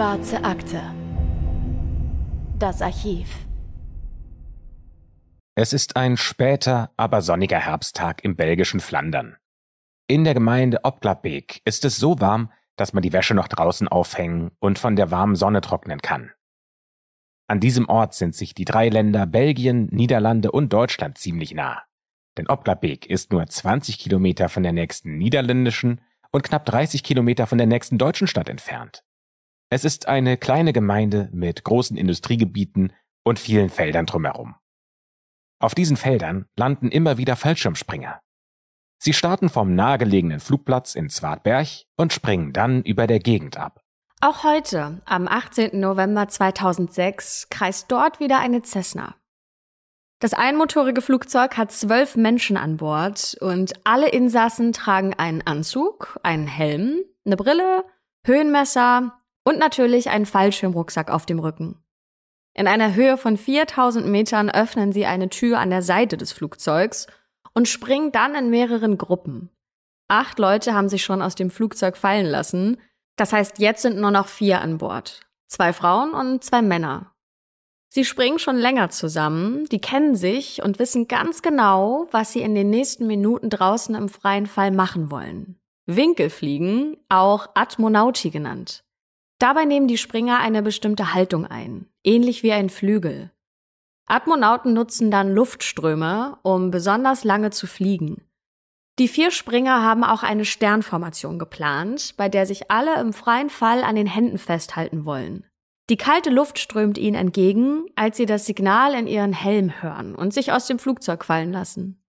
Schwarze Akte. Das Archiv. Es ist ein später, aber sonniger Herbsttag im belgischen Flandern. In der Gemeinde Oplabeek ist es so warm, dass man die Wäsche noch draußen aufhängen und von der warmen Sonne trocknen kann. An diesem Ort sind sich die drei Länder Belgien, Niederlande und Deutschland ziemlich nah. Denn Oplabeek ist nur 20 Kilometer von der nächsten niederländischen und knapp 30 Kilometer von der nächsten deutschen Stadt entfernt. Es ist eine kleine Gemeinde mit großen Industriegebieten und vielen Feldern drumherum. Auf diesen Feldern landen immer wieder Fallschirmspringer. Sie starten vom nahegelegenen Flugplatz in Zwartberg und springen dann über der Gegend ab. Auch heute, am 18. November 2006, kreist dort wieder eine Cessna. Das einmotorige Flugzeug hat zwölf Menschen an Bord und alle Insassen tragen einen Anzug, einen Helm, eine Brille, Höhenmesser, und natürlich einen Fallschirmrucksack auf dem Rücken. In einer Höhe von 4000 Metern öffnen sie eine Tür an der Seite des Flugzeugs und springen dann in mehreren Gruppen. Acht Leute haben sich schon aus dem Flugzeug fallen lassen. Das heißt, jetzt sind nur noch vier an Bord. Zwei Frauen und zwei Männer. Sie springen schon länger zusammen, die kennen sich und wissen ganz genau, was sie in den nächsten Minuten draußen im freien Fall machen wollen. Winkelfliegen, auch Atmonauti genannt. Dabei nehmen die Springer eine bestimmte Haltung ein, ähnlich wie ein Flügel. Atmonauten nutzen dann Luftströme, um besonders lange zu fliegen. Die vier Springer haben auch eine Sternformation geplant, bei der sich alle im freien Fall an den Händen festhalten wollen. Die kalte Luft strömt ihnen entgegen, als sie das Signal in ihren Helm hören und sich aus dem Flugzeug fallen lassen.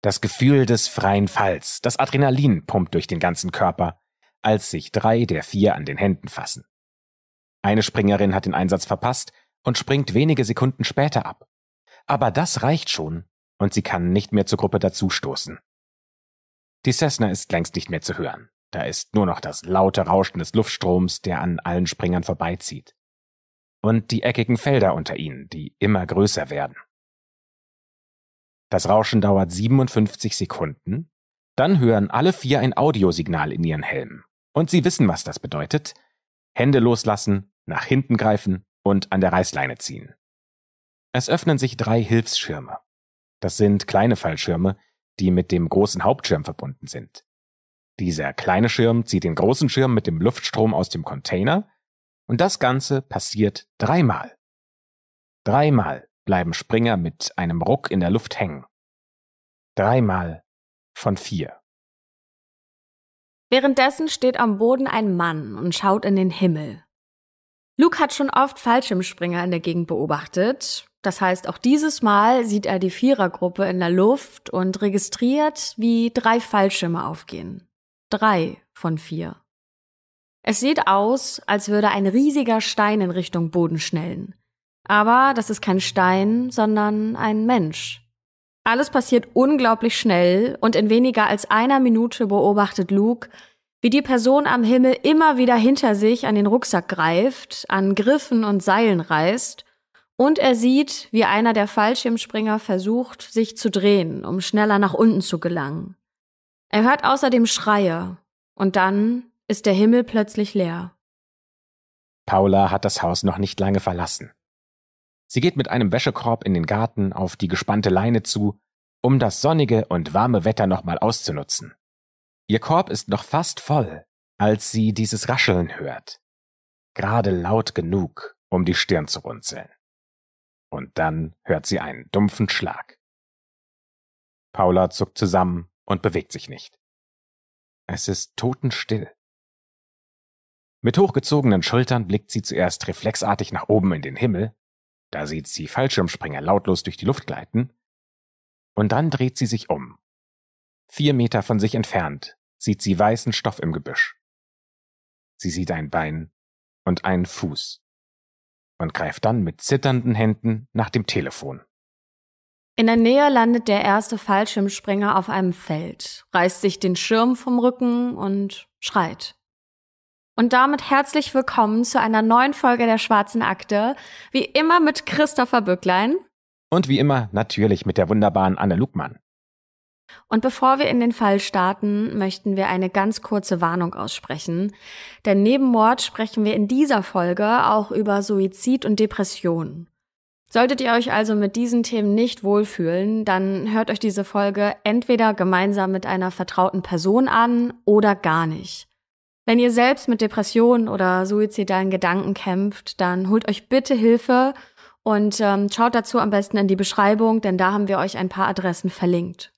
Das Gefühl des freien Falls, das Adrenalin pumpt durch den ganzen Körper als sich drei der vier an den Händen fassen. Eine Springerin hat den Einsatz verpasst und springt wenige Sekunden später ab. Aber das reicht schon und sie kann nicht mehr zur Gruppe dazustoßen. Die Cessna ist längst nicht mehr zu hören. Da ist nur noch das laute Rauschen des Luftstroms, der an allen Springern vorbeizieht. Und die eckigen Felder unter ihnen, die immer größer werden. Das Rauschen dauert 57 Sekunden. Dann hören alle vier ein Audiosignal in ihren Helmen. Und Sie wissen, was das bedeutet. Hände loslassen, nach hinten greifen und an der Reißleine ziehen. Es öffnen sich drei Hilfsschirme. Das sind kleine Fallschirme, die mit dem großen Hauptschirm verbunden sind. Dieser kleine Schirm zieht den großen Schirm mit dem Luftstrom aus dem Container und das Ganze passiert dreimal. Dreimal bleiben Springer mit einem Ruck in der Luft hängen. Dreimal von vier. Währenddessen steht am Boden ein Mann und schaut in den Himmel. Luke hat schon oft Fallschirmspringer in der Gegend beobachtet. Das heißt, auch dieses Mal sieht er die Vierergruppe in der Luft und registriert, wie drei Fallschirme aufgehen. Drei von vier. Es sieht aus, als würde ein riesiger Stein in Richtung Boden schnellen. Aber das ist kein Stein, sondern ein Mensch. Alles passiert unglaublich schnell und in weniger als einer Minute beobachtet Luke, wie die Person am Himmel immer wieder hinter sich an den Rucksack greift, an Griffen und Seilen reißt und er sieht, wie einer der Fallschirmspringer versucht, sich zu drehen, um schneller nach unten zu gelangen. Er hört außerdem Schreie und dann ist der Himmel plötzlich leer. Paula hat das Haus noch nicht lange verlassen. Sie geht mit einem Wäschekorb in den Garten auf die gespannte Leine zu, um das sonnige und warme Wetter nochmal auszunutzen. Ihr Korb ist noch fast voll, als sie dieses Rascheln hört. Gerade laut genug, um die Stirn zu runzeln. Und dann hört sie einen dumpfen Schlag. Paula zuckt zusammen und bewegt sich nicht. Es ist totenstill. Mit hochgezogenen Schultern blickt sie zuerst reflexartig nach oben in den Himmel da sieht sie Fallschirmspringer lautlos durch die Luft gleiten. Und dann dreht sie sich um. Vier Meter von sich entfernt sieht sie weißen Stoff im Gebüsch. Sie sieht ein Bein und einen Fuß und greift dann mit zitternden Händen nach dem Telefon. In der Nähe landet der erste Fallschirmspringer auf einem Feld, reißt sich den Schirm vom Rücken und schreit. Und damit herzlich willkommen zu einer neuen Folge der Schwarzen Akte. Wie immer mit Christopher Böcklein. Und wie immer natürlich mit der wunderbaren Anne Lugmann. Und bevor wir in den Fall starten, möchten wir eine ganz kurze Warnung aussprechen. Denn neben Mord sprechen wir in dieser Folge auch über Suizid und Depression. Solltet ihr euch also mit diesen Themen nicht wohlfühlen, dann hört euch diese Folge entweder gemeinsam mit einer vertrauten Person an oder gar nicht. Wenn ihr selbst mit Depressionen oder suizidalen Gedanken kämpft, dann holt euch bitte Hilfe und ähm, schaut dazu am besten in die Beschreibung, denn da haben wir euch ein paar Adressen verlinkt.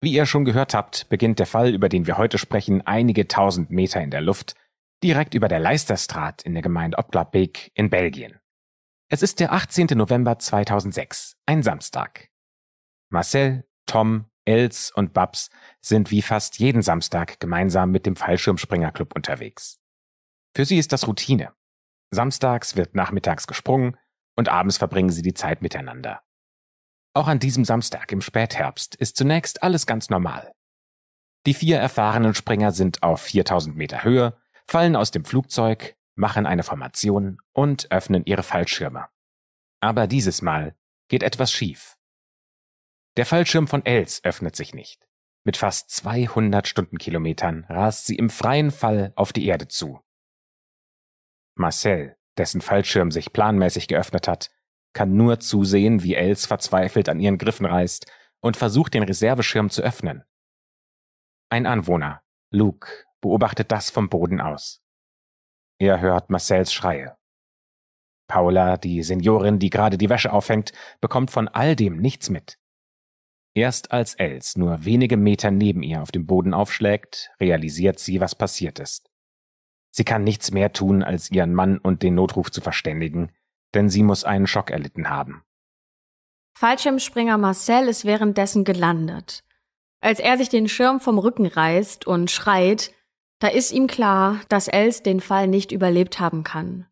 Wie ihr schon gehört habt, beginnt der Fall, über den wir heute sprechen, einige tausend Meter in der Luft, direkt über der Leisterstraat in der Gemeinde Opglapbeek in Belgien. Es ist der 18. November 2006, ein Samstag. Marcel, Tom, Els und Babs sind wie fast jeden Samstag gemeinsam mit dem Fallschirmspringerclub unterwegs. Für sie ist das Routine. Samstags wird nachmittags gesprungen und abends verbringen sie die Zeit miteinander. Auch an diesem Samstag im Spätherbst ist zunächst alles ganz normal. Die vier erfahrenen Springer sind auf 4000 Meter Höhe, fallen aus dem Flugzeug, machen eine Formation und öffnen ihre Fallschirme. Aber dieses Mal geht etwas schief. Der Fallschirm von Els öffnet sich nicht. Mit fast 200 Stundenkilometern rast sie im freien Fall auf die Erde zu. Marcel, dessen Fallschirm sich planmäßig geöffnet hat, kann nur zusehen, wie Els verzweifelt an ihren Griffen reißt und versucht, den Reserveschirm zu öffnen. Ein Anwohner, Luke, beobachtet das vom Boden aus. Er hört Marcells Schreie. Paula, die Seniorin, die gerade die Wäsche aufhängt, bekommt von all dem nichts mit. Erst als Els nur wenige Meter neben ihr auf dem Boden aufschlägt, realisiert sie, was passiert ist. Sie kann nichts mehr tun, als ihren Mann und den Notruf zu verständigen, denn sie muss einen Schock erlitten haben. Fallschirmspringer Marcel ist währenddessen gelandet. Als er sich den Schirm vom Rücken reißt und schreit, da ist ihm klar, dass Els den Fall nicht überlebt haben kann.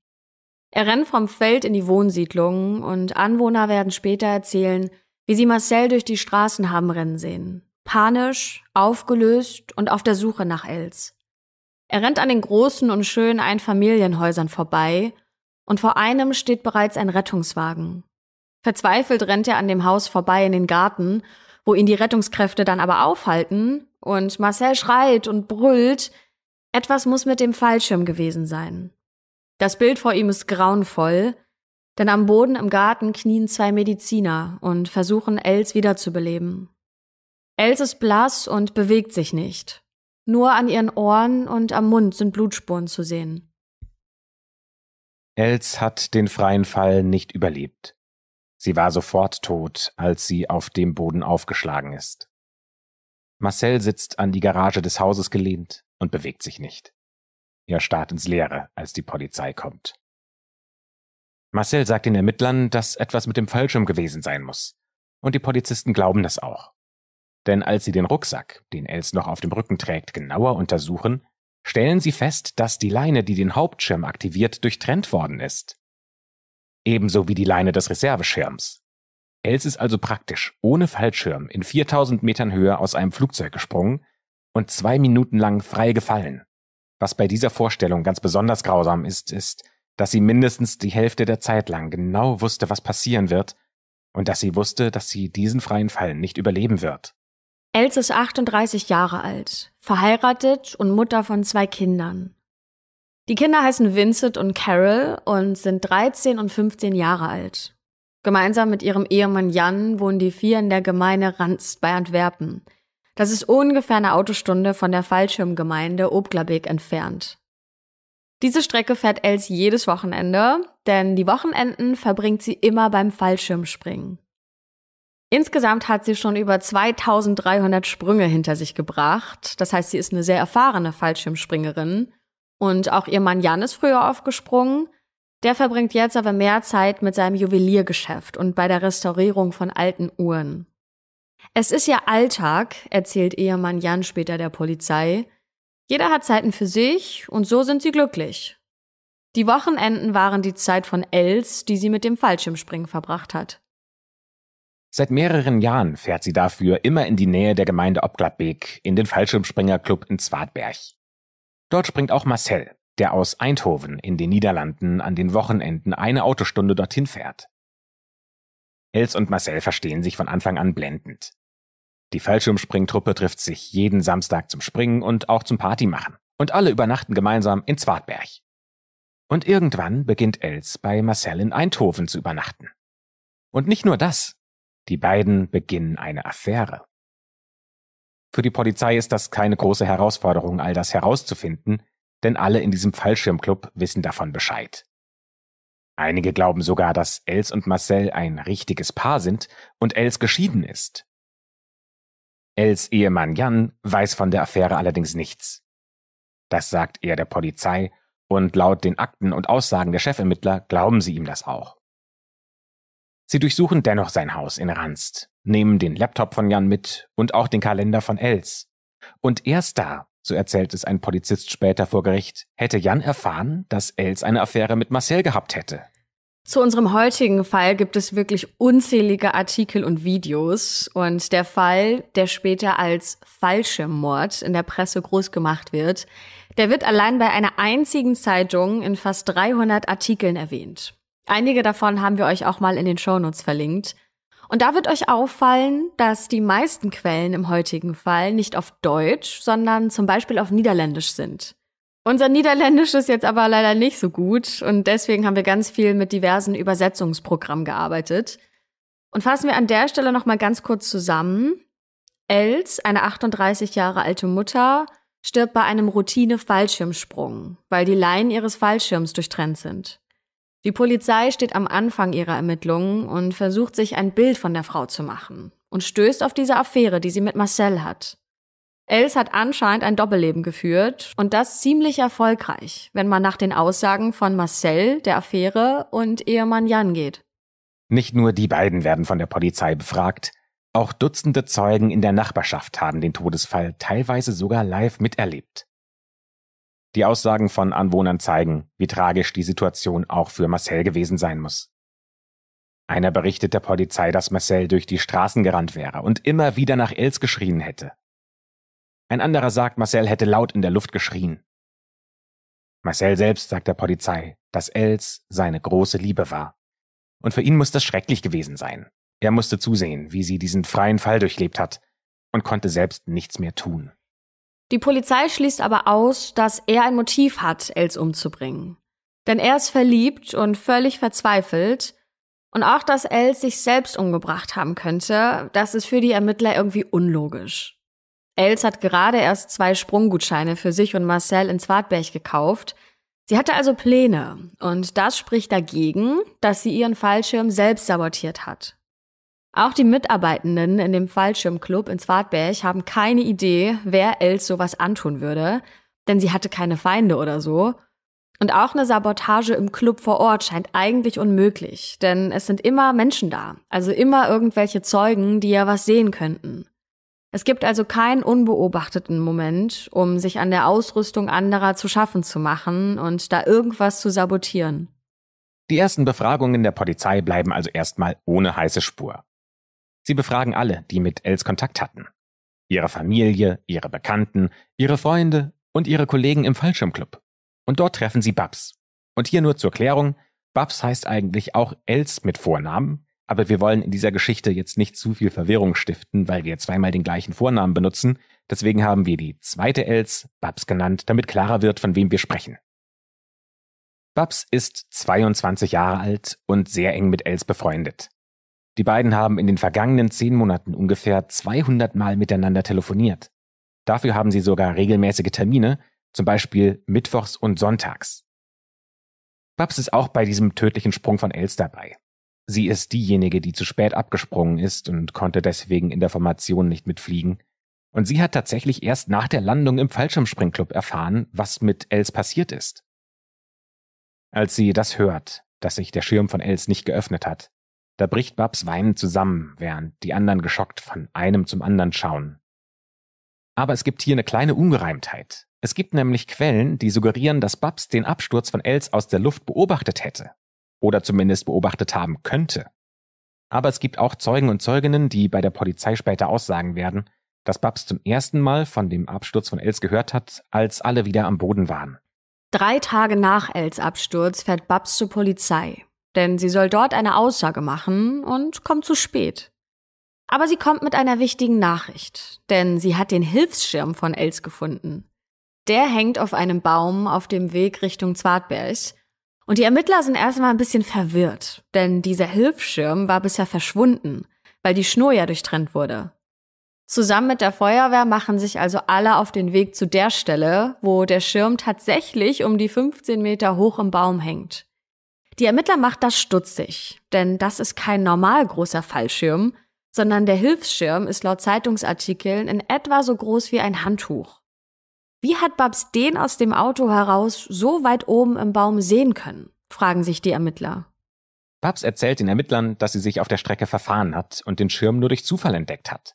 Er rennt vom Feld in die Wohnsiedlung und Anwohner werden später erzählen, wie sie Marcel durch die Straßen haben rennen sehen. Panisch, aufgelöst und auf der Suche nach Els. Er rennt an den großen und schönen Einfamilienhäusern vorbei und vor einem steht bereits ein Rettungswagen. Verzweifelt rennt er an dem Haus vorbei in den Garten, wo ihn die Rettungskräfte dann aber aufhalten und Marcel schreit und brüllt. Etwas muss mit dem Fallschirm gewesen sein. Das Bild vor ihm ist grauenvoll, denn am Boden im Garten knien zwei Mediziner und versuchen, Els wiederzubeleben. Els ist blass und bewegt sich nicht. Nur an ihren Ohren und am Mund sind Blutspuren zu sehen. Els hat den freien Fall nicht überlebt. Sie war sofort tot, als sie auf dem Boden aufgeschlagen ist. Marcel sitzt an die Garage des Hauses gelehnt und bewegt sich nicht. Er starrt ins Leere, als die Polizei kommt. Marcel sagt den Ermittlern, dass etwas mit dem Fallschirm gewesen sein muss. Und die Polizisten glauben das auch. Denn als sie den Rucksack, den Els noch auf dem Rücken trägt, genauer untersuchen, stellen sie fest, dass die Leine, die den Hauptschirm aktiviert, durchtrennt worden ist. Ebenso wie die Leine des Reserveschirms. Els ist also praktisch ohne Fallschirm in 4000 Metern Höhe aus einem Flugzeug gesprungen und zwei Minuten lang frei gefallen. Was bei dieser Vorstellung ganz besonders grausam ist, ist, dass sie mindestens die Hälfte der Zeit lang genau wusste, was passieren wird, und dass sie wusste, dass sie diesen freien Fall nicht überleben wird. Els ist 38 Jahre alt, verheiratet und Mutter von zwei Kindern. Die Kinder heißen Vincent und Carol und sind 13 und 15 Jahre alt. Gemeinsam mit ihrem Ehemann Jan wohnen die vier in der Gemeinde Ranz bei Antwerpen. Das ist ungefähr eine Autostunde von der Fallschirmgemeinde Obglabeek entfernt. Diese Strecke fährt Els jedes Wochenende, denn die Wochenenden verbringt sie immer beim Fallschirmspringen. Insgesamt hat sie schon über 2300 Sprünge hinter sich gebracht. Das heißt, sie ist eine sehr erfahrene Fallschirmspringerin. Und auch ihr Mann Jan ist früher aufgesprungen. Der verbringt jetzt aber mehr Zeit mit seinem Juweliergeschäft und bei der Restaurierung von alten Uhren. Es ist ja Alltag, erzählt Ehemann Jan später der Polizei, jeder hat Zeiten für sich und so sind sie glücklich. Die Wochenenden waren die Zeit von Els, die sie mit dem Fallschirmspringen verbracht hat. Seit mehreren Jahren fährt sie dafür immer in die Nähe der Gemeinde Obgladbeek in den Fallschirmspringerclub in Zwartberg. Dort springt auch Marcel, der aus Eindhoven in den Niederlanden an den Wochenenden eine Autostunde dorthin fährt. Els und Marcel verstehen sich von Anfang an blendend. Die Fallschirmspringtruppe trifft sich jeden Samstag zum Springen und auch zum Party machen. Und alle übernachten gemeinsam in Zwartberg. Und irgendwann beginnt Els bei Marcel in Eindhoven zu übernachten. Und nicht nur das. Die beiden beginnen eine Affäre. Für die Polizei ist das keine große Herausforderung, all das herauszufinden, denn alle in diesem Fallschirmclub wissen davon Bescheid. Einige glauben sogar, dass Els und Marcel ein richtiges Paar sind und Els geschieden ist. Els Ehemann Jan weiß von der Affäre allerdings nichts. Das sagt er der Polizei und laut den Akten und Aussagen der Chefermittler glauben sie ihm das auch. Sie durchsuchen dennoch sein Haus in Ranst, nehmen den Laptop von Jan mit und auch den Kalender von Els. Und erst da, so erzählt es ein Polizist später vor Gericht, hätte Jan erfahren, dass Els eine Affäre mit Marcel gehabt hätte. Zu unserem heutigen Fall gibt es wirklich unzählige Artikel und Videos. Und der Fall, der später als falsche Mord in der Presse groß gemacht wird, der wird allein bei einer einzigen Zeitung in fast 300 Artikeln erwähnt. Einige davon haben wir euch auch mal in den Shownotes verlinkt. Und da wird euch auffallen, dass die meisten Quellen im heutigen Fall nicht auf Deutsch, sondern zum Beispiel auf Niederländisch sind. Unser Niederländisch ist jetzt aber leider nicht so gut und deswegen haben wir ganz viel mit diversen Übersetzungsprogrammen gearbeitet. Und fassen wir an der Stelle nochmal ganz kurz zusammen. Els, eine 38 Jahre alte Mutter, stirbt bei einem Routine-Fallschirmsprung, weil die Leinen ihres Fallschirms durchtrennt sind. Die Polizei steht am Anfang ihrer Ermittlungen und versucht sich ein Bild von der Frau zu machen und stößt auf diese Affäre, die sie mit Marcel hat. Els hat anscheinend ein Doppelleben geführt und das ziemlich erfolgreich, wenn man nach den Aussagen von Marcel, der Affäre und Ehemann Jan geht. Nicht nur die beiden werden von der Polizei befragt, auch Dutzende Zeugen in der Nachbarschaft haben den Todesfall teilweise sogar live miterlebt. Die Aussagen von Anwohnern zeigen, wie tragisch die Situation auch für Marcel gewesen sein muss. Einer berichtet der Polizei, dass Marcel durch die Straßen gerannt wäre und immer wieder nach Els geschrien hätte. Ein anderer sagt, Marcel hätte laut in der Luft geschrien. Marcel selbst sagt der Polizei, dass Els seine große Liebe war. Und für ihn muss das schrecklich gewesen sein. Er musste zusehen, wie sie diesen freien Fall durchlebt hat und konnte selbst nichts mehr tun. Die Polizei schließt aber aus, dass er ein Motiv hat, Els umzubringen. Denn er ist verliebt und völlig verzweifelt. Und auch, dass Els sich selbst umgebracht haben könnte, das ist für die Ermittler irgendwie unlogisch. Els hat gerade erst zwei Sprunggutscheine für sich und Marcel in Zwartberg gekauft. Sie hatte also Pläne und das spricht dagegen, dass sie ihren Fallschirm selbst sabotiert hat. Auch die Mitarbeitenden in dem Fallschirmclub in Zwartberg haben keine Idee, wer Els sowas antun würde, denn sie hatte keine Feinde oder so. Und auch eine Sabotage im Club vor Ort scheint eigentlich unmöglich, denn es sind immer Menschen da, also immer irgendwelche Zeugen, die ja was sehen könnten. Es gibt also keinen unbeobachteten Moment, um sich an der Ausrüstung anderer zu schaffen zu machen und da irgendwas zu sabotieren. Die ersten Befragungen der Polizei bleiben also erstmal ohne heiße Spur. Sie befragen alle, die mit Els Kontakt hatten. Ihre Familie, ihre Bekannten, ihre Freunde und ihre Kollegen im Fallschirmclub. Und dort treffen sie Babs. Und hier nur zur Klärung, Babs heißt eigentlich auch Els mit Vornamen, aber wir wollen in dieser Geschichte jetzt nicht zu viel Verwirrung stiften, weil wir zweimal den gleichen Vornamen benutzen. Deswegen haben wir die zweite Els Babs genannt, damit klarer wird, von wem wir sprechen. Babs ist 22 Jahre alt und sehr eng mit Els befreundet. Die beiden haben in den vergangenen zehn Monaten ungefähr 200 Mal miteinander telefoniert. Dafür haben sie sogar regelmäßige Termine, zum Beispiel mittwochs und sonntags. Babs ist auch bei diesem tödlichen Sprung von Els dabei. Sie ist diejenige, die zu spät abgesprungen ist und konnte deswegen in der Formation nicht mitfliegen. Und sie hat tatsächlich erst nach der Landung im Fallschirmspringclub erfahren, was mit Els passiert ist. Als sie das hört, dass sich der Schirm von Els nicht geöffnet hat, da bricht Babs weinend zusammen, während die anderen geschockt von einem zum anderen schauen. Aber es gibt hier eine kleine Ungereimtheit. Es gibt nämlich Quellen, die suggerieren, dass Babs den Absturz von Els aus der Luft beobachtet hätte oder zumindest beobachtet haben könnte. Aber es gibt auch Zeugen und Zeuginnen, die bei der Polizei später aussagen werden, dass Babs zum ersten Mal von dem Absturz von Els gehört hat, als alle wieder am Boden waren. Drei Tage nach Els Absturz fährt Babs zur Polizei, denn sie soll dort eine Aussage machen und kommt zu spät. Aber sie kommt mit einer wichtigen Nachricht, denn sie hat den Hilfsschirm von Els gefunden. Der hängt auf einem Baum auf dem Weg Richtung Zwartberg und die Ermittler sind erstmal ein bisschen verwirrt, denn dieser Hilfsschirm war bisher verschwunden, weil die Schnur ja durchtrennt wurde. Zusammen mit der Feuerwehr machen sich also alle auf den Weg zu der Stelle, wo der Schirm tatsächlich um die 15 Meter hoch im Baum hängt. Die Ermittler macht das stutzig, denn das ist kein normal großer Fallschirm, sondern der Hilfsschirm ist laut Zeitungsartikeln in etwa so groß wie ein Handtuch. Wie hat Babs den aus dem Auto heraus so weit oben im Baum sehen können? fragen sich die Ermittler. Babs erzählt den Ermittlern, dass sie sich auf der Strecke verfahren hat und den Schirm nur durch Zufall entdeckt hat.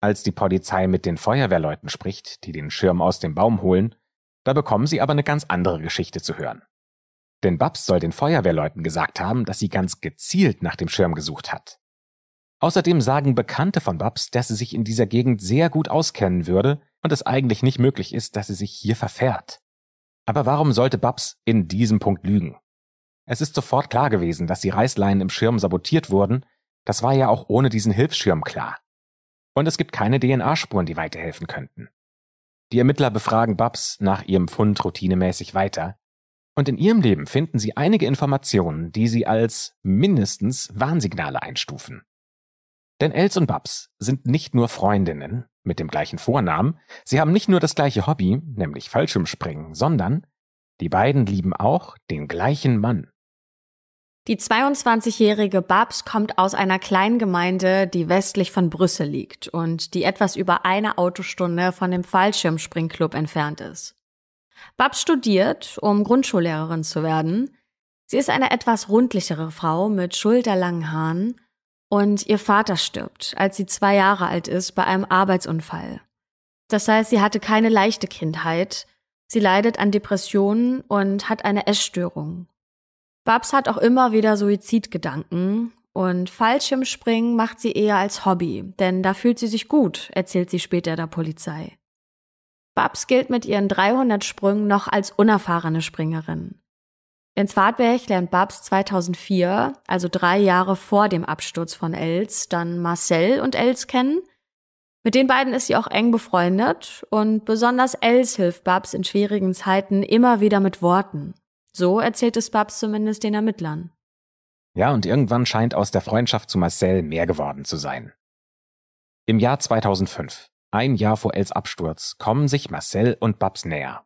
Als die Polizei mit den Feuerwehrleuten spricht, die den Schirm aus dem Baum holen, da bekommen sie aber eine ganz andere Geschichte zu hören. Denn Babs soll den Feuerwehrleuten gesagt haben, dass sie ganz gezielt nach dem Schirm gesucht hat. Außerdem sagen Bekannte von Babs, dass sie sich in dieser Gegend sehr gut auskennen würde und es eigentlich nicht möglich ist, dass sie sich hier verfährt. Aber warum sollte Babs in diesem Punkt lügen? Es ist sofort klar gewesen, dass die Reißleinen im Schirm sabotiert wurden, das war ja auch ohne diesen Hilfsschirm klar. Und es gibt keine DNA-Spuren, die weiterhelfen könnten. Die Ermittler befragen Babs nach ihrem Fund routinemäßig weiter, und in ihrem Leben finden sie einige Informationen, die sie als mindestens Warnsignale einstufen. Denn Els und Babs sind nicht nur Freundinnen, mit dem gleichen Vornamen, sie haben nicht nur das gleiche Hobby, nämlich Fallschirmspringen, sondern die beiden lieben auch den gleichen Mann. Die 22-jährige Babs kommt aus einer kleinen Gemeinde, die westlich von Brüssel liegt und die etwas über eine Autostunde von dem Fallschirmspringclub entfernt ist. Babs studiert, um Grundschullehrerin zu werden. Sie ist eine etwas rundlichere Frau mit schulterlangen Haaren und ihr Vater stirbt, als sie zwei Jahre alt ist, bei einem Arbeitsunfall. Das heißt, sie hatte keine leichte Kindheit. Sie leidet an Depressionen und hat eine Essstörung. Babs hat auch immer wieder Suizidgedanken und Fallschirmspringen macht sie eher als Hobby, denn da fühlt sie sich gut, erzählt sie später der Polizei. Babs gilt mit ihren 300 Sprüngen noch als unerfahrene Springerin. In Zwartberg lernt Babs 2004, also drei Jahre vor dem Absturz von Els, dann Marcel und Els kennen. Mit den beiden ist sie auch eng befreundet und besonders Els hilft Babs in schwierigen Zeiten immer wieder mit Worten. So erzählt es Babs zumindest den Ermittlern. Ja, und irgendwann scheint aus der Freundschaft zu Marcel mehr geworden zu sein. Im Jahr 2005, ein Jahr vor Els Absturz, kommen sich Marcel und Babs näher.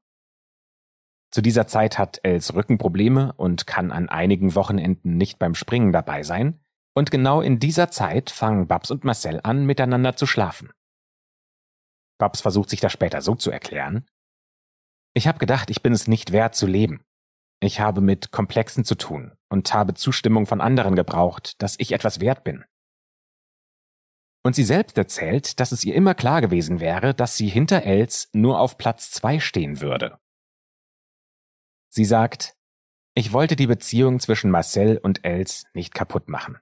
Zu dieser Zeit hat Els Rückenprobleme und kann an einigen Wochenenden nicht beim Springen dabei sein. Und genau in dieser Zeit fangen Babs und Marcel an, miteinander zu schlafen. Babs versucht sich das später so zu erklären. Ich habe gedacht, ich bin es nicht wert zu leben. Ich habe mit Komplexen zu tun und habe Zustimmung von anderen gebraucht, dass ich etwas wert bin. Und sie selbst erzählt, dass es ihr immer klar gewesen wäre, dass sie hinter Els nur auf Platz zwei stehen würde Sie sagt, ich wollte die Beziehung zwischen Marcel und Els nicht kaputt machen.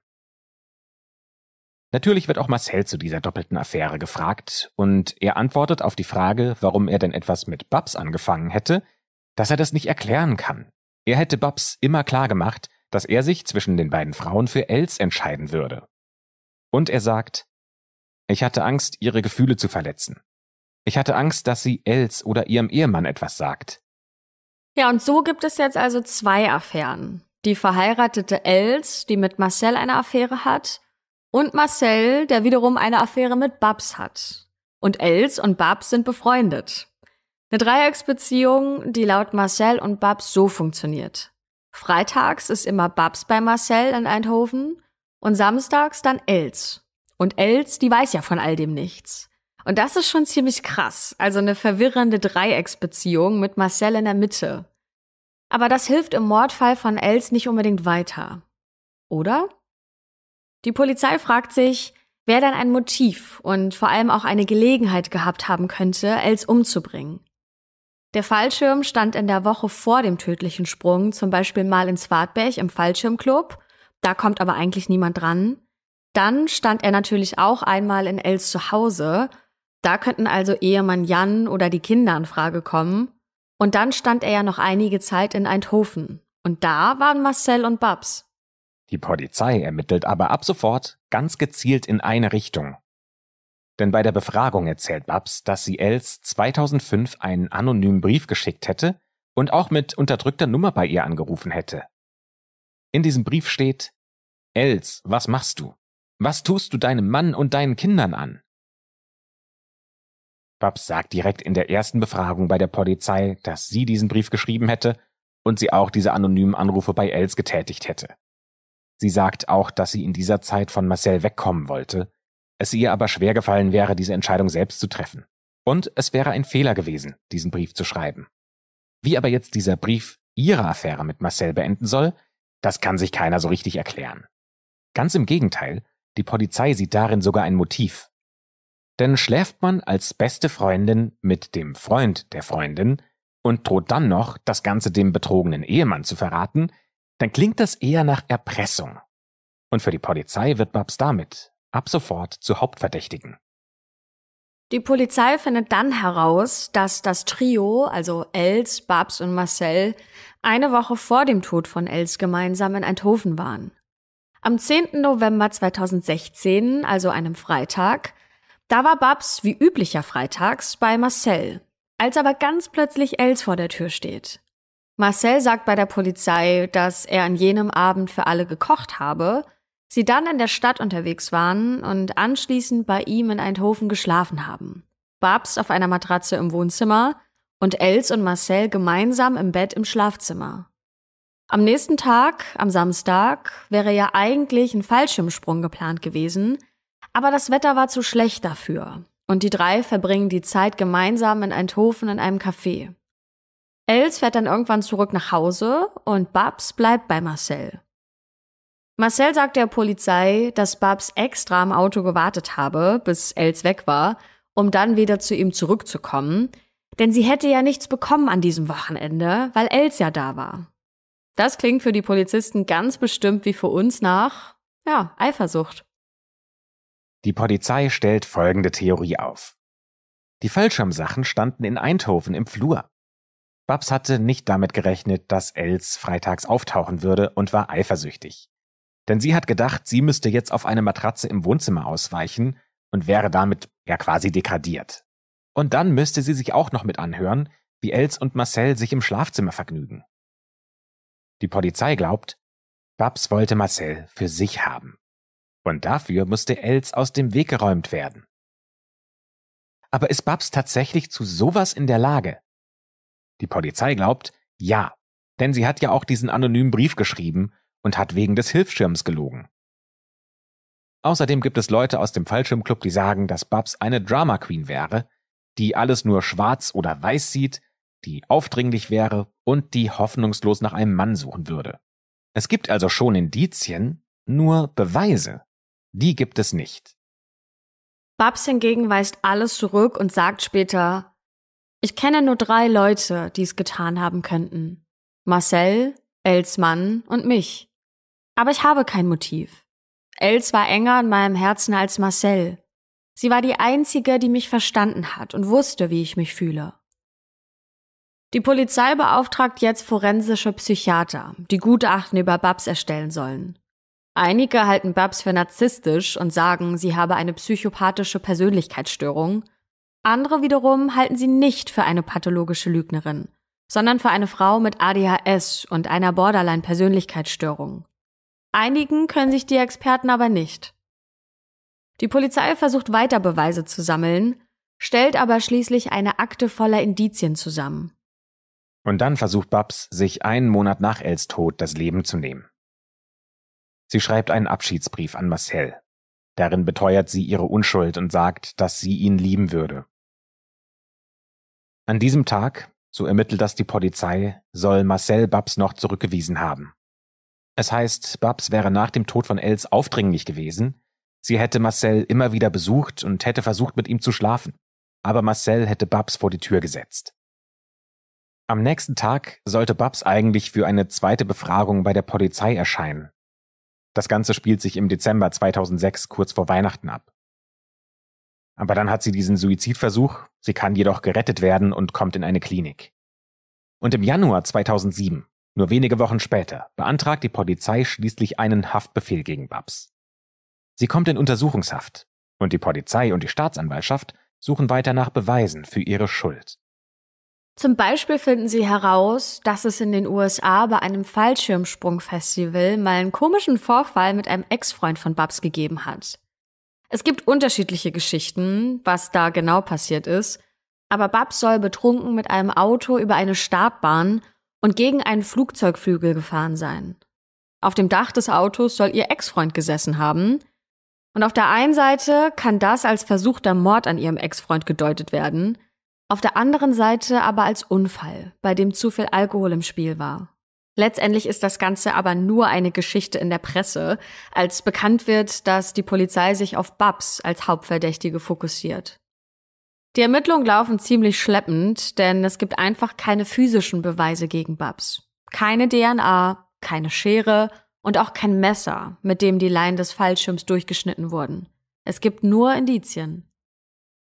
Natürlich wird auch Marcel zu dieser doppelten Affäre gefragt und er antwortet auf die Frage, warum er denn etwas mit Babs angefangen hätte, dass er das nicht erklären kann. Er hätte Babs immer klar gemacht, dass er sich zwischen den beiden Frauen für Els entscheiden würde. Und er sagt, ich hatte Angst, ihre Gefühle zu verletzen. Ich hatte Angst, dass sie Els oder ihrem Ehemann etwas sagt. Ja, und so gibt es jetzt also zwei Affären. Die verheiratete Els, die mit Marcel eine Affäre hat, und Marcel, der wiederum eine Affäre mit Babs hat. Und Els und Babs sind befreundet. Eine Dreiecksbeziehung, die laut Marcel und Babs so funktioniert. Freitags ist immer Babs bei Marcel in Eindhoven und samstags dann Els. Und Els, die weiß ja von all dem nichts. Und das ist schon ziemlich krass. Also eine verwirrende Dreiecksbeziehung mit Marcel in der Mitte. Aber das hilft im Mordfall von Els nicht unbedingt weiter. Oder? Die Polizei fragt sich, wer denn ein Motiv und vor allem auch eine Gelegenheit gehabt haben könnte, Els umzubringen. Der Fallschirm stand in der Woche vor dem tödlichen Sprung zum Beispiel mal in Swartberg im Fallschirmclub, da kommt aber eigentlich niemand dran. Dann stand er natürlich auch einmal in Els Zuhause da könnten also Ehemann Jan oder die Kinder in Frage kommen. Und dann stand er ja noch einige Zeit in Eindhoven. Und da waren Marcel und Babs. Die Polizei ermittelt aber ab sofort ganz gezielt in eine Richtung. Denn bei der Befragung erzählt Babs, dass sie Els 2005 einen anonymen Brief geschickt hätte und auch mit unterdrückter Nummer bei ihr angerufen hätte. In diesem Brief steht, Els, was machst du? Was tust du deinem Mann und deinen Kindern an? Babs sagt direkt in der ersten Befragung bei der Polizei, dass sie diesen Brief geschrieben hätte und sie auch diese anonymen Anrufe bei Els getätigt hätte. Sie sagt auch, dass sie in dieser Zeit von Marcel wegkommen wollte, es ihr aber schwer gefallen wäre, diese Entscheidung selbst zu treffen. Und es wäre ein Fehler gewesen, diesen Brief zu schreiben. Wie aber jetzt dieser Brief ihre Affäre mit Marcel beenden soll, das kann sich keiner so richtig erklären. Ganz im Gegenteil, die Polizei sieht darin sogar ein Motiv denn schläft man als beste Freundin mit dem Freund der Freundin und droht dann noch, das Ganze dem betrogenen Ehemann zu verraten, dann klingt das eher nach Erpressung. Und für die Polizei wird Babs damit ab sofort zu Hauptverdächtigen. Die Polizei findet dann heraus, dass das Trio, also Els, Babs und Marcel, eine Woche vor dem Tod von Els gemeinsam in Eindhoven waren. Am 10. November 2016, also einem Freitag, da war Babs wie üblicher freitags bei Marcel, als aber ganz plötzlich Els vor der Tür steht. Marcel sagt bei der Polizei, dass er an jenem Abend für alle gekocht habe, sie dann in der Stadt unterwegs waren und anschließend bei ihm in Eindhoven geschlafen haben. Babs auf einer Matratze im Wohnzimmer und Els und Marcel gemeinsam im Bett im Schlafzimmer. Am nächsten Tag, am Samstag, wäre ja eigentlich ein Fallschirmsprung geplant gewesen – aber das Wetter war zu schlecht dafür. Und die drei verbringen die Zeit gemeinsam in Eindhoven in einem Café. Els fährt dann irgendwann zurück nach Hause und Babs bleibt bei Marcel. Marcel sagt der Polizei, dass Babs extra am Auto gewartet habe, bis Els weg war, um dann wieder zu ihm zurückzukommen, denn sie hätte ja nichts bekommen an diesem Wochenende, weil Els ja da war. Das klingt für die Polizisten ganz bestimmt wie für uns nach, ja, Eifersucht. Die Polizei stellt folgende Theorie auf. Die Fallschirmsachen standen in Eindhoven im Flur. Babs hatte nicht damit gerechnet, dass Els freitags auftauchen würde und war eifersüchtig. Denn sie hat gedacht, sie müsste jetzt auf eine Matratze im Wohnzimmer ausweichen und wäre damit ja quasi degradiert. Und dann müsste sie sich auch noch mit anhören, wie Els und Marcel sich im Schlafzimmer vergnügen. Die Polizei glaubt, Babs wollte Marcel für sich haben und dafür musste Els aus dem Weg geräumt werden. Aber ist Babs tatsächlich zu sowas in der Lage? Die Polizei glaubt, ja, denn sie hat ja auch diesen anonymen Brief geschrieben und hat wegen des Hilfsschirms gelogen. Außerdem gibt es Leute aus dem Fallschirmclub, die sagen, dass Babs eine Drama Queen wäre, die alles nur schwarz oder weiß sieht, die aufdringlich wäre und die hoffnungslos nach einem Mann suchen würde. Es gibt also schon Indizien, nur Beweise. Die gibt es nicht. Babs hingegen weist alles zurück und sagt später, ich kenne nur drei Leute, die es getan haben könnten. Marcel, Els Mann und mich. Aber ich habe kein Motiv. Els war enger in meinem Herzen als Marcel. Sie war die einzige, die mich verstanden hat und wusste, wie ich mich fühle. Die Polizei beauftragt jetzt forensische Psychiater, die Gutachten über Babs erstellen sollen. Einige halten Babs für narzisstisch und sagen, sie habe eine psychopathische Persönlichkeitsstörung. Andere wiederum halten sie nicht für eine pathologische Lügnerin, sondern für eine Frau mit ADHS und einer Borderline-Persönlichkeitsstörung. Einigen können sich die Experten aber nicht. Die Polizei versucht weiter Beweise zu sammeln, stellt aber schließlich eine Akte voller Indizien zusammen. Und dann versucht Babs, sich einen Monat nach Els Tod das Leben zu nehmen. Sie schreibt einen Abschiedsbrief an Marcel. Darin beteuert sie ihre Unschuld und sagt, dass sie ihn lieben würde. An diesem Tag, so ermittelt das die Polizei, soll Marcel Babs noch zurückgewiesen haben. Es heißt, Babs wäre nach dem Tod von Els aufdringlich gewesen, sie hätte Marcel immer wieder besucht und hätte versucht, mit ihm zu schlafen, aber Marcel hätte Babs vor die Tür gesetzt. Am nächsten Tag sollte Babs eigentlich für eine zweite Befragung bei der Polizei erscheinen, das Ganze spielt sich im Dezember 2006 kurz vor Weihnachten ab. Aber dann hat sie diesen Suizidversuch, sie kann jedoch gerettet werden und kommt in eine Klinik. Und im Januar 2007, nur wenige Wochen später, beantragt die Polizei schließlich einen Haftbefehl gegen Babs. Sie kommt in Untersuchungshaft und die Polizei und die Staatsanwaltschaft suchen weiter nach Beweisen für ihre Schuld. Zum Beispiel finden sie heraus, dass es in den USA bei einem Fallschirmsprungfestival mal einen komischen Vorfall mit einem Ex-Freund von Babs gegeben hat. Es gibt unterschiedliche Geschichten, was da genau passiert ist, aber Babs soll betrunken mit einem Auto über eine Startbahn und gegen einen Flugzeugflügel gefahren sein. Auf dem Dach des Autos soll ihr Ex-Freund gesessen haben. Und auf der einen Seite kann das als versuchter Mord an ihrem Ex-Freund gedeutet werden – auf der anderen Seite aber als Unfall, bei dem zu viel Alkohol im Spiel war. Letztendlich ist das Ganze aber nur eine Geschichte in der Presse, als bekannt wird, dass die Polizei sich auf Babs als Hauptverdächtige fokussiert. Die Ermittlungen laufen ziemlich schleppend, denn es gibt einfach keine physischen Beweise gegen Babs. Keine DNA, keine Schere und auch kein Messer, mit dem die Leinen des Fallschirms durchgeschnitten wurden. Es gibt nur Indizien.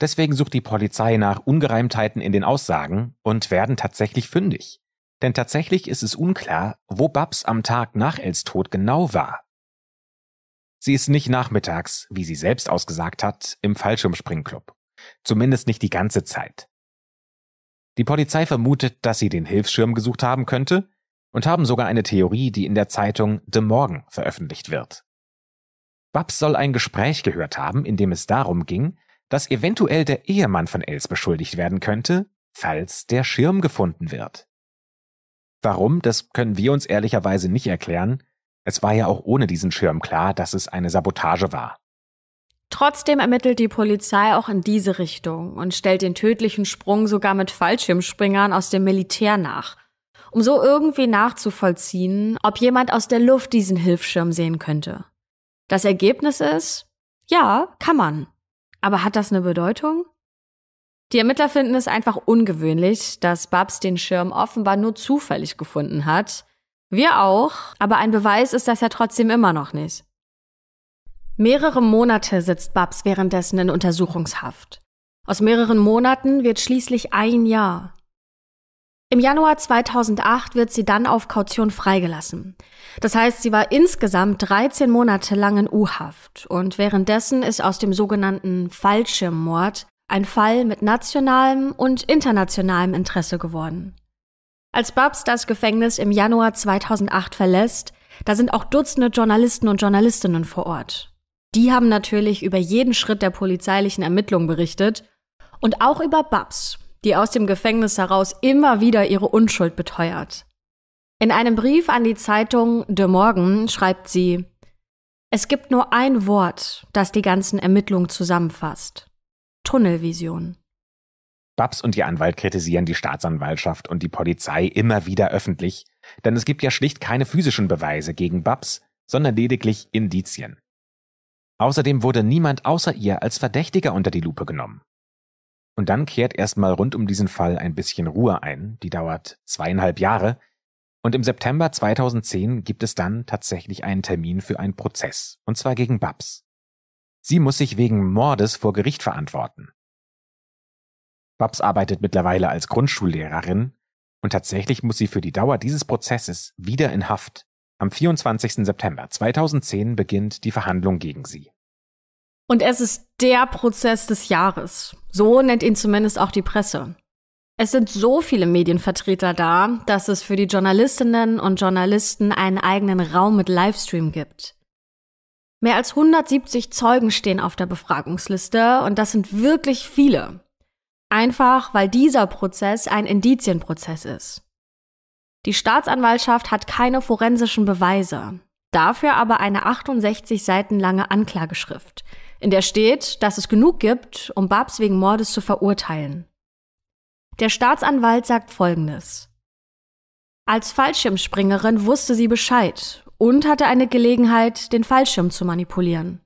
Deswegen sucht die Polizei nach Ungereimtheiten in den Aussagen und werden tatsächlich fündig. Denn tatsächlich ist es unklar, wo Babs am Tag nach Els Tod genau war. Sie ist nicht nachmittags, wie sie selbst ausgesagt hat, im Fallschirmspringclub. Zumindest nicht die ganze Zeit. Die Polizei vermutet, dass sie den Hilfsschirm gesucht haben könnte und haben sogar eine Theorie, die in der Zeitung The Morgen veröffentlicht wird. Babs soll ein Gespräch gehört haben, in dem es darum ging, dass eventuell der Ehemann von Els beschuldigt werden könnte, falls der Schirm gefunden wird. Warum, das können wir uns ehrlicherweise nicht erklären. Es war ja auch ohne diesen Schirm klar, dass es eine Sabotage war. Trotzdem ermittelt die Polizei auch in diese Richtung und stellt den tödlichen Sprung sogar mit Fallschirmspringern aus dem Militär nach, um so irgendwie nachzuvollziehen, ob jemand aus der Luft diesen Hilfsschirm sehen könnte. Das Ergebnis ist, ja, kann man. Aber hat das eine Bedeutung? Die Ermittler finden es einfach ungewöhnlich, dass Babs den Schirm offenbar nur zufällig gefunden hat. Wir auch, aber ein Beweis ist das ja trotzdem immer noch nicht. Mehrere Monate sitzt Babs währenddessen in Untersuchungshaft. Aus mehreren Monaten wird schließlich ein Jahr. Im Januar 2008 wird sie dann auf Kaution freigelassen. Das heißt, sie war insgesamt 13 Monate lang in U-Haft und währenddessen ist aus dem sogenannten Fallschirmmord ein Fall mit nationalem und internationalem Interesse geworden. Als Babs das Gefängnis im Januar 2008 verlässt, da sind auch Dutzende Journalisten und Journalistinnen vor Ort. Die haben natürlich über jeden Schritt der polizeilichen Ermittlung berichtet und auch über Babs, die aus dem Gefängnis heraus immer wieder ihre Unschuld beteuert. In einem Brief an die Zeitung De Morgen schreibt sie, es gibt nur ein Wort, das die ganzen Ermittlungen zusammenfasst. Tunnelvision. Babs und ihr Anwalt kritisieren die Staatsanwaltschaft und die Polizei immer wieder öffentlich, denn es gibt ja schlicht keine physischen Beweise gegen Babs, sondern lediglich Indizien. Außerdem wurde niemand außer ihr als Verdächtiger unter die Lupe genommen. Und dann kehrt erstmal rund um diesen Fall ein bisschen Ruhe ein, die dauert zweieinhalb Jahre. Und im September 2010 gibt es dann tatsächlich einen Termin für einen Prozess, und zwar gegen Babs. Sie muss sich wegen Mordes vor Gericht verantworten. Babs arbeitet mittlerweile als Grundschullehrerin und tatsächlich muss sie für die Dauer dieses Prozesses wieder in Haft. Am 24. September 2010 beginnt die Verhandlung gegen sie. Und es ist der Prozess des Jahres. So nennt ihn zumindest auch die Presse. Es sind so viele Medienvertreter da, dass es für die Journalistinnen und Journalisten einen eigenen Raum mit Livestream gibt. Mehr als 170 Zeugen stehen auf der Befragungsliste und das sind wirklich viele. Einfach weil dieser Prozess ein Indizienprozess ist. Die Staatsanwaltschaft hat keine forensischen Beweise, dafür aber eine 68 Seiten lange Anklageschrift, in der steht, dass es genug gibt, um Babs wegen Mordes zu verurteilen. Der Staatsanwalt sagt Folgendes. Als Fallschirmspringerin wusste sie Bescheid und hatte eine Gelegenheit, den Fallschirm zu manipulieren.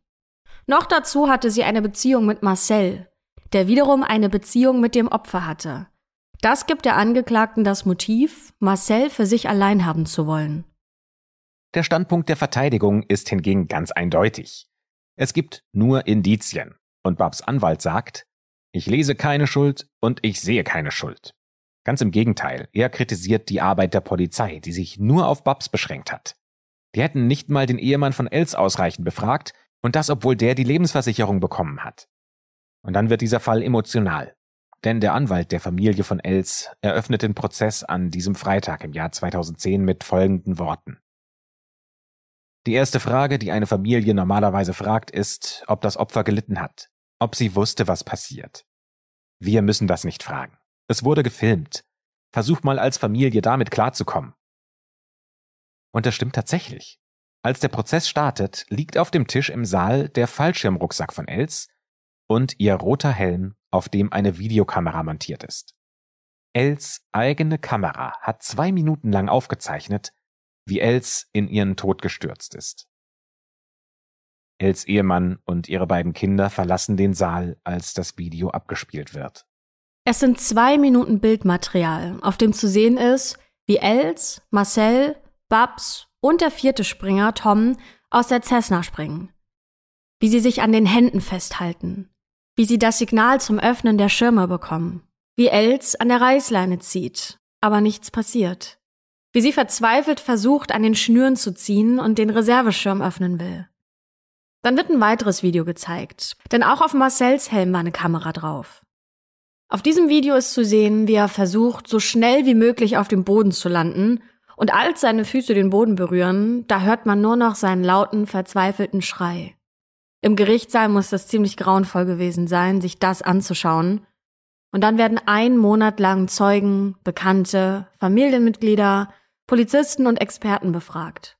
Noch dazu hatte sie eine Beziehung mit Marcel, der wiederum eine Beziehung mit dem Opfer hatte. Das gibt der Angeklagten das Motiv, Marcel für sich allein haben zu wollen. Der Standpunkt der Verteidigung ist hingegen ganz eindeutig. Es gibt nur Indizien. Und Babs Anwalt sagt, ich lese keine Schuld und ich sehe keine Schuld. Ganz im Gegenteil, er kritisiert die Arbeit der Polizei, die sich nur auf Babs beschränkt hat. Die hätten nicht mal den Ehemann von Els ausreichend befragt, und das obwohl der die Lebensversicherung bekommen hat. Und dann wird dieser Fall emotional. Denn der Anwalt der Familie von Els eröffnet den Prozess an diesem Freitag im Jahr 2010 mit folgenden Worten. Die erste Frage, die eine Familie normalerweise fragt, ist, ob das Opfer gelitten hat, ob sie wusste, was passiert. Wir müssen das nicht fragen. Es wurde gefilmt. Versuch mal als Familie damit klarzukommen. Und das stimmt tatsächlich. Als der Prozess startet, liegt auf dem Tisch im Saal der Fallschirmrucksack von Els und ihr roter Helm, auf dem eine Videokamera montiert ist. Els eigene Kamera hat zwei Minuten lang aufgezeichnet, wie Els in ihren Tod gestürzt ist. Els Ehemann und ihre beiden Kinder verlassen den Saal, als das Video abgespielt wird. Es sind zwei Minuten Bildmaterial, auf dem zu sehen ist, wie Els, Marcel, Babs und der vierte Springer, Tom, aus der Cessna springen. Wie sie sich an den Händen festhalten. Wie sie das Signal zum Öffnen der Schirme bekommen. Wie Els an der Reißleine zieht, aber nichts passiert wie sie verzweifelt versucht, an den Schnüren zu ziehen und den Reserveschirm öffnen will. Dann wird ein weiteres Video gezeigt, denn auch auf Marcells Helm war eine Kamera drauf. Auf diesem Video ist zu sehen, wie er versucht, so schnell wie möglich auf dem Boden zu landen, und als seine Füße den Boden berühren, da hört man nur noch seinen lauten, verzweifelten Schrei. Im Gerichtssaal muss das ziemlich grauenvoll gewesen sein, sich das anzuschauen. Und dann werden ein Monat lang Zeugen, Bekannte, Familienmitglieder, Polizisten und Experten befragt.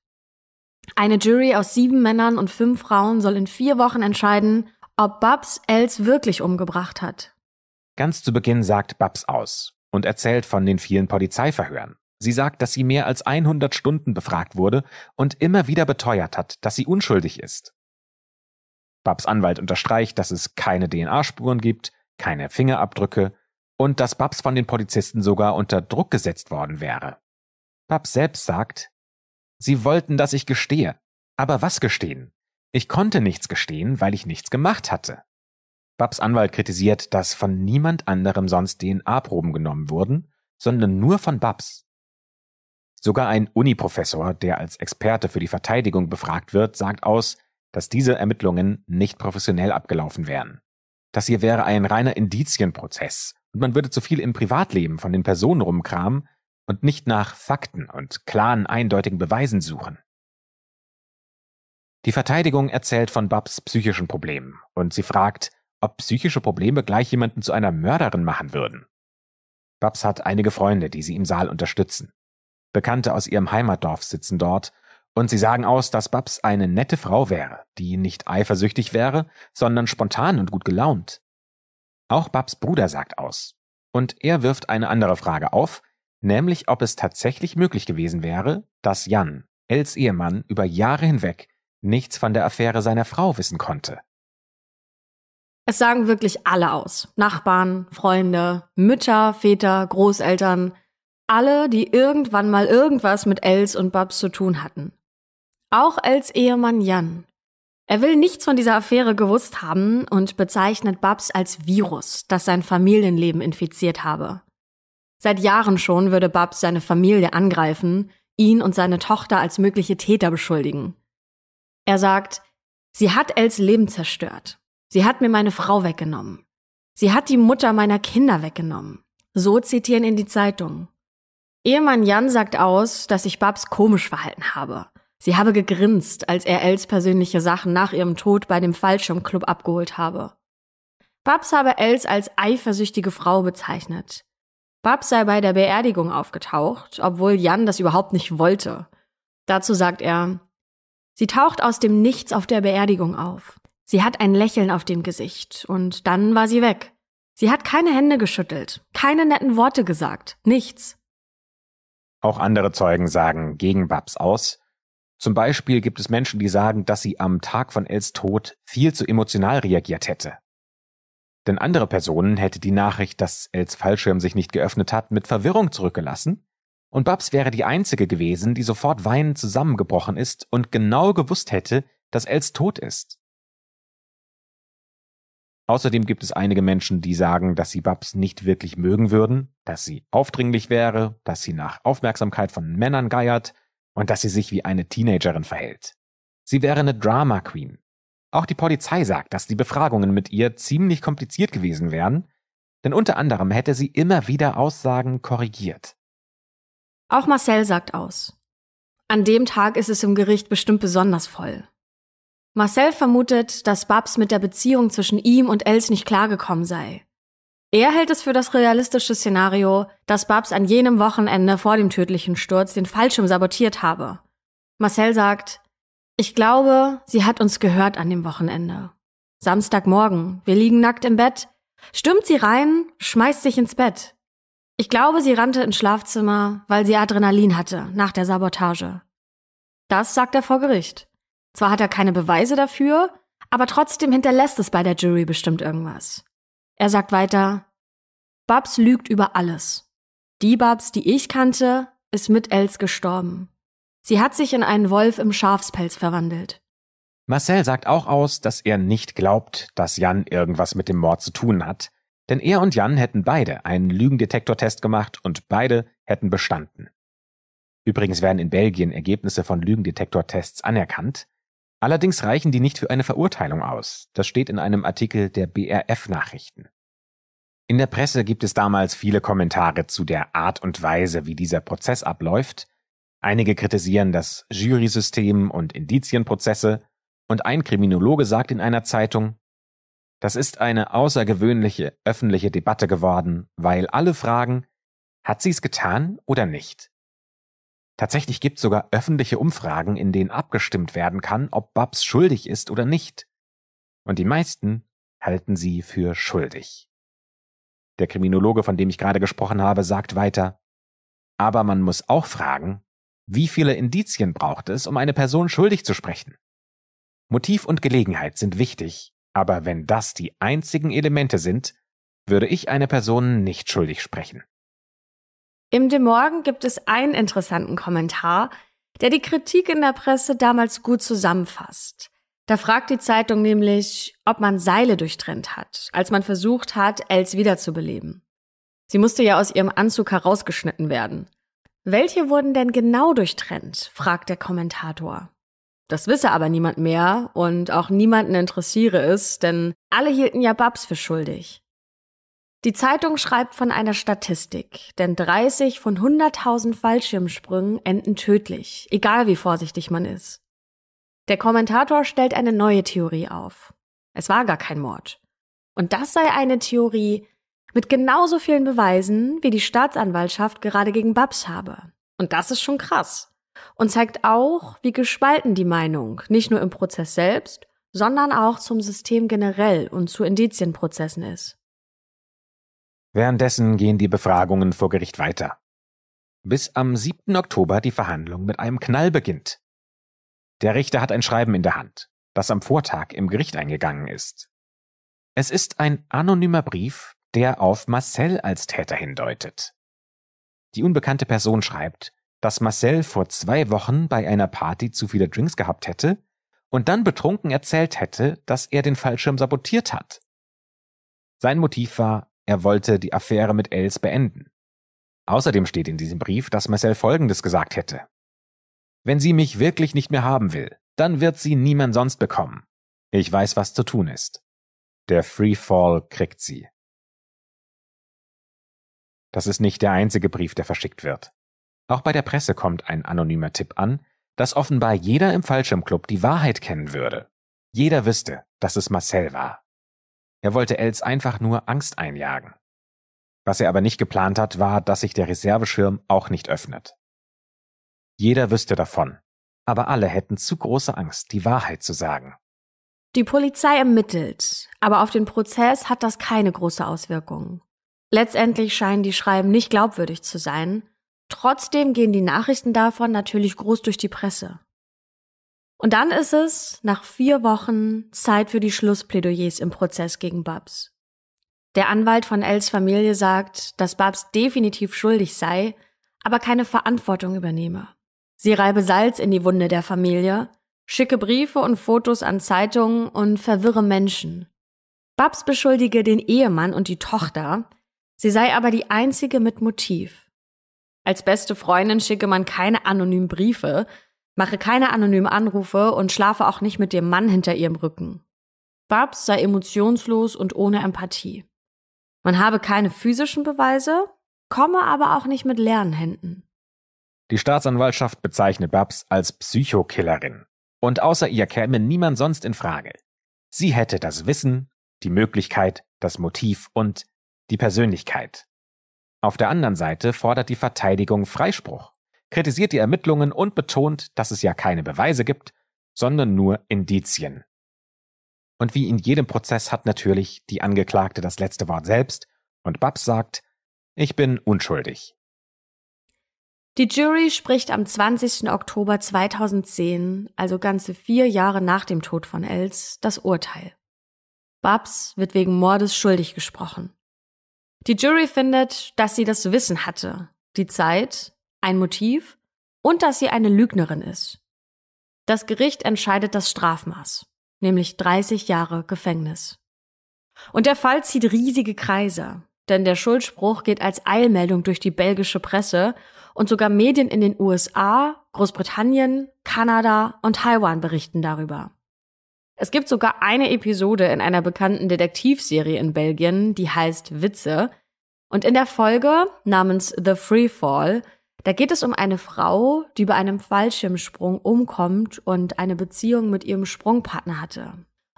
Eine Jury aus sieben Männern und fünf Frauen soll in vier Wochen entscheiden, ob Babs Els wirklich umgebracht hat. Ganz zu Beginn sagt Babs aus und erzählt von den vielen Polizeiverhören. Sie sagt, dass sie mehr als 100 Stunden befragt wurde und immer wieder beteuert hat, dass sie unschuldig ist. Babs Anwalt unterstreicht, dass es keine DNA-Spuren gibt, keine Fingerabdrücke und dass Babs von den Polizisten sogar unter Druck gesetzt worden wäre. Papp selbst sagt, Sie wollten, dass ich gestehe. Aber was gestehen? Ich konnte nichts gestehen, weil ich nichts gemacht hatte. Babs Anwalt kritisiert, dass von niemand anderem sonst DNA-Proben genommen wurden, sondern nur von Babs. Sogar ein Uniprofessor, der als Experte für die Verteidigung befragt wird, sagt aus, dass diese Ermittlungen nicht professionell abgelaufen wären. Das hier wäre ein reiner Indizienprozess und man würde zu viel im Privatleben von den Personen rumkramen, und nicht nach Fakten und klaren, eindeutigen Beweisen suchen. Die Verteidigung erzählt von Babs psychischen Problemen und sie fragt, ob psychische Probleme gleich jemanden zu einer Mörderin machen würden. Babs hat einige Freunde, die sie im Saal unterstützen. Bekannte aus ihrem Heimatdorf sitzen dort und sie sagen aus, dass Babs eine nette Frau wäre, die nicht eifersüchtig wäre, sondern spontan und gut gelaunt. Auch Babs Bruder sagt aus. Und er wirft eine andere Frage auf, nämlich ob es tatsächlich möglich gewesen wäre, dass Jan, Els Ehemann, über Jahre hinweg nichts von der Affäre seiner Frau wissen konnte. Es sagen wirklich alle aus. Nachbarn, Freunde, Mütter, Väter, Großeltern, alle, die irgendwann mal irgendwas mit Els und Babs zu tun hatten. Auch Els Ehemann Jan. Er will nichts von dieser Affäre gewusst haben und bezeichnet Babs als Virus, das sein Familienleben infiziert habe. Seit Jahren schon würde Babs seine Familie angreifen, ihn und seine Tochter als mögliche Täter beschuldigen. Er sagt, sie hat Els Leben zerstört. Sie hat mir meine Frau weggenommen. Sie hat die Mutter meiner Kinder weggenommen. So zitieren in die Zeitung. Ehemann Jan sagt aus, dass sich Babs komisch verhalten habe. Sie habe gegrinst, als er Els persönliche Sachen nach ihrem Tod bei dem Fallschirmclub abgeholt habe. Babs habe Els als eifersüchtige Frau bezeichnet. Babs sei bei der Beerdigung aufgetaucht, obwohl Jan das überhaupt nicht wollte. Dazu sagt er, sie taucht aus dem Nichts auf der Beerdigung auf. Sie hat ein Lächeln auf dem Gesicht und dann war sie weg. Sie hat keine Hände geschüttelt, keine netten Worte gesagt, nichts. Auch andere Zeugen sagen gegen Babs aus. Zum Beispiel gibt es Menschen, die sagen, dass sie am Tag von Els Tod viel zu emotional reagiert hätte. Denn andere Personen hätte die Nachricht, dass Els Fallschirm sich nicht geöffnet hat, mit Verwirrung zurückgelassen, und Babs wäre die Einzige gewesen, die sofort weinend zusammengebrochen ist und genau gewusst hätte, dass Els tot ist. Außerdem gibt es einige Menschen, die sagen, dass sie Babs nicht wirklich mögen würden, dass sie aufdringlich wäre, dass sie nach Aufmerksamkeit von Männern geiert und dass sie sich wie eine Teenagerin verhält. Sie wäre eine Drama Queen. Auch die Polizei sagt, dass die Befragungen mit ihr ziemlich kompliziert gewesen wären, denn unter anderem hätte sie immer wieder Aussagen korrigiert. Auch Marcel sagt aus. An dem Tag ist es im Gericht bestimmt besonders voll. Marcel vermutet, dass Babs mit der Beziehung zwischen ihm und Els nicht klargekommen sei. Er hält es für das realistische Szenario, dass Babs an jenem Wochenende vor dem tödlichen Sturz den Fallschirm sabotiert habe. Marcel sagt, ich glaube, sie hat uns gehört an dem Wochenende. Samstagmorgen, wir liegen nackt im Bett. Stürmt sie rein, schmeißt sich ins Bett. Ich glaube, sie rannte ins Schlafzimmer, weil sie Adrenalin hatte nach der Sabotage. Das sagt er vor Gericht. Zwar hat er keine Beweise dafür, aber trotzdem hinterlässt es bei der Jury bestimmt irgendwas. Er sagt weiter, Babs lügt über alles. Die Babs, die ich kannte, ist mit Els gestorben. Sie hat sich in einen Wolf im Schafspelz verwandelt. Marcel sagt auch aus, dass er nicht glaubt, dass Jan irgendwas mit dem Mord zu tun hat, denn er und Jan hätten beide einen Lügendetektortest gemacht und beide hätten bestanden. Übrigens werden in Belgien Ergebnisse von Lügendetektortests anerkannt, allerdings reichen die nicht für eine Verurteilung aus, das steht in einem Artikel der BRF Nachrichten. In der Presse gibt es damals viele Kommentare zu der Art und Weise, wie dieser Prozess abläuft, Einige kritisieren das Jury-System und Indizienprozesse, und ein Kriminologe sagt in einer Zeitung, das ist eine außergewöhnliche öffentliche Debatte geworden, weil alle fragen, hat sie es getan oder nicht? Tatsächlich gibt es sogar öffentliche Umfragen, in denen abgestimmt werden kann, ob Babs schuldig ist oder nicht. Und die meisten halten sie für schuldig. Der Kriminologe, von dem ich gerade gesprochen habe, sagt weiter, aber man muss auch fragen, wie viele Indizien braucht es, um eine Person schuldig zu sprechen? Motiv und Gelegenheit sind wichtig, aber wenn das die einzigen Elemente sind, würde ich eine Person nicht schuldig sprechen. Im De Morgen gibt es einen interessanten Kommentar, der die Kritik in der Presse damals gut zusammenfasst. Da fragt die Zeitung nämlich, ob man Seile durchtrennt hat, als man versucht hat, Els wiederzubeleben. Sie musste ja aus ihrem Anzug herausgeschnitten werden. Welche wurden denn genau durchtrennt? fragt der Kommentator. Das wisse aber niemand mehr und auch niemanden interessiere es, denn alle hielten ja Babs für schuldig. Die Zeitung schreibt von einer Statistik, denn 30 von 100.000 Fallschirmsprüngen enden tödlich, egal wie vorsichtig man ist. Der Kommentator stellt eine neue Theorie auf. Es war gar kein Mord. Und das sei eine Theorie, mit genauso vielen Beweisen, wie die Staatsanwaltschaft gerade gegen Babs habe. Und das ist schon krass. Und zeigt auch, wie gespalten die Meinung, nicht nur im Prozess selbst, sondern auch zum System generell und zu Indizienprozessen ist. Währenddessen gehen die Befragungen vor Gericht weiter. Bis am 7. Oktober die Verhandlung mit einem Knall beginnt. Der Richter hat ein Schreiben in der Hand, das am Vortag im Gericht eingegangen ist. Es ist ein anonymer Brief, der auf Marcel als Täter hindeutet. Die unbekannte Person schreibt, dass Marcel vor zwei Wochen bei einer Party zu viele Drinks gehabt hätte und dann betrunken erzählt hätte, dass er den Fallschirm sabotiert hat. Sein Motiv war, er wollte die Affäre mit Els beenden. Außerdem steht in diesem Brief, dass Marcel Folgendes gesagt hätte. Wenn sie mich wirklich nicht mehr haben will, dann wird sie niemand sonst bekommen. Ich weiß, was zu tun ist. Der Freefall kriegt sie. Das ist nicht der einzige Brief, der verschickt wird. Auch bei der Presse kommt ein anonymer Tipp an, dass offenbar jeder im Fallschirmclub die Wahrheit kennen würde. Jeder wüsste, dass es Marcel war. Er wollte Els einfach nur Angst einjagen. Was er aber nicht geplant hat, war, dass sich der Reserveschirm auch nicht öffnet. Jeder wüsste davon, aber alle hätten zu große Angst, die Wahrheit zu sagen. Die Polizei ermittelt, aber auf den Prozess hat das keine große Auswirkung. Letztendlich scheinen die Schreiben nicht glaubwürdig zu sein. Trotzdem gehen die Nachrichten davon natürlich groß durch die Presse. Und dann ist es nach vier Wochen Zeit für die Schlussplädoyers im Prozess gegen Babs. Der Anwalt von Els Familie sagt, dass Babs definitiv schuldig sei, aber keine Verantwortung übernehme. Sie reibe Salz in die Wunde der Familie, schicke Briefe und Fotos an Zeitungen und verwirre Menschen. Babs beschuldige den Ehemann und die Tochter, Sie sei aber die einzige mit Motiv. Als beste Freundin schicke man keine anonymen Briefe, mache keine anonymen Anrufe und schlafe auch nicht mit dem Mann hinter ihrem Rücken. Babs sei emotionslos und ohne Empathie. Man habe keine physischen Beweise, komme aber auch nicht mit leeren Händen. Die Staatsanwaltschaft bezeichnet Babs als Psychokillerin. Und außer ihr käme niemand sonst in Frage. Sie hätte das Wissen, die Möglichkeit, das Motiv und die Persönlichkeit. Auf der anderen Seite fordert die Verteidigung Freispruch, kritisiert die Ermittlungen und betont, dass es ja keine Beweise gibt, sondern nur Indizien. Und wie in jedem Prozess hat natürlich die Angeklagte das letzte Wort selbst und Babs sagt, ich bin unschuldig. Die Jury spricht am 20. Oktober 2010, also ganze vier Jahre nach dem Tod von Els, das Urteil. Babs wird wegen Mordes schuldig gesprochen. Die Jury findet, dass sie das Wissen hatte, die Zeit, ein Motiv und dass sie eine Lügnerin ist. Das Gericht entscheidet das Strafmaß, nämlich 30 Jahre Gefängnis. Und der Fall zieht riesige Kreise, denn der Schuldspruch geht als Eilmeldung durch die belgische Presse und sogar Medien in den USA, Großbritannien, Kanada und Taiwan berichten darüber. Es gibt sogar eine Episode in einer bekannten Detektivserie in Belgien, die heißt Witze. Und in der Folge namens The Free Fall, da geht es um eine Frau, die bei einem Fallschirmsprung umkommt und eine Beziehung mit ihrem Sprungpartner hatte.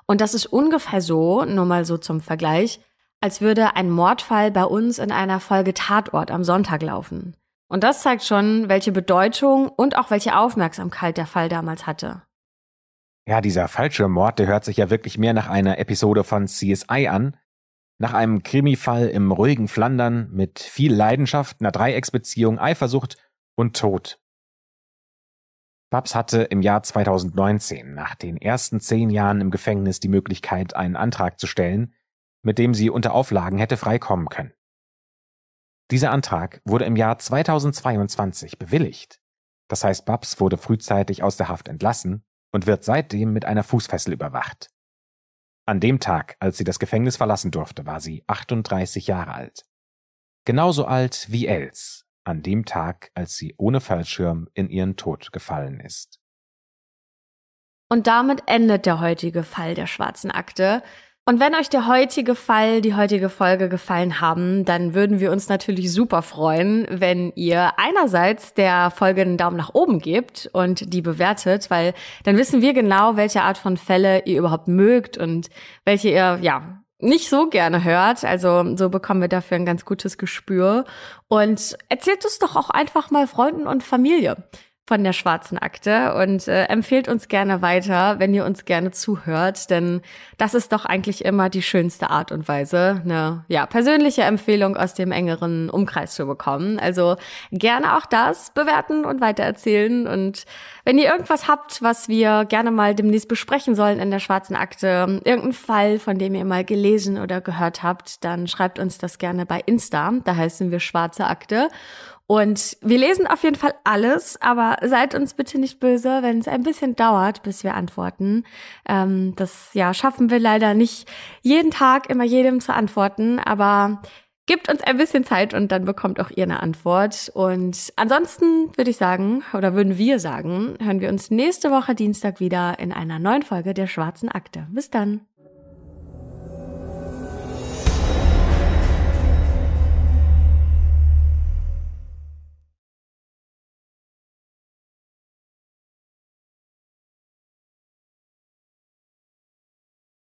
Und das ist ungefähr so, nur mal so zum Vergleich, als würde ein Mordfall bei uns in einer Folge Tatort am Sonntag laufen. Und das zeigt schon, welche Bedeutung und auch welche Aufmerksamkeit der Fall damals hatte. Ja, dieser falsche Mord, der hört sich ja wirklich mehr nach einer Episode von CSI an. Nach einem Krimifall im ruhigen Flandern mit viel Leidenschaft, einer Dreiecksbeziehung, Eifersucht und Tod. Babs hatte im Jahr 2019 nach den ersten zehn Jahren im Gefängnis die Möglichkeit, einen Antrag zu stellen, mit dem sie unter Auflagen hätte freikommen können. Dieser Antrag wurde im Jahr 2022 bewilligt. Das heißt, Babs wurde frühzeitig aus der Haft entlassen und wird seitdem mit einer Fußfessel überwacht. An dem Tag, als sie das Gefängnis verlassen durfte, war sie 38 Jahre alt. Genauso alt wie Els, an dem Tag, als sie ohne Fallschirm in ihren Tod gefallen ist. Und damit endet der heutige Fall der schwarzen Akte. Und wenn euch der heutige Fall, die heutige Folge gefallen haben, dann würden wir uns natürlich super freuen, wenn ihr einerseits der Folge einen Daumen nach oben gebt und die bewertet, weil dann wissen wir genau, welche Art von Fälle ihr überhaupt mögt und welche ihr, ja, nicht so gerne hört. Also so bekommen wir dafür ein ganz gutes Gespür. Und erzählt es doch auch einfach mal Freunden und Familie von der Schwarzen Akte und äh, empfehlt uns gerne weiter, wenn ihr uns gerne zuhört, denn das ist doch eigentlich immer die schönste Art und Weise, eine ja, persönliche Empfehlung aus dem engeren Umkreis zu bekommen. Also gerne auch das bewerten und weitererzählen und wenn ihr irgendwas habt, was wir gerne mal demnächst besprechen sollen in der Schwarzen Akte, irgendeinen Fall, von dem ihr mal gelesen oder gehört habt, dann schreibt uns das gerne bei Insta, da heißen wir Schwarze Akte und wir lesen auf jeden Fall alles, aber seid uns bitte nicht böse, wenn es ein bisschen dauert, bis wir antworten. Ähm, das ja schaffen wir leider nicht jeden Tag immer jedem zu antworten, aber gebt uns ein bisschen Zeit und dann bekommt auch ihr eine Antwort. Und ansonsten würde ich sagen, oder würden wir sagen, hören wir uns nächste Woche Dienstag wieder in einer neuen Folge der Schwarzen Akte. Bis dann.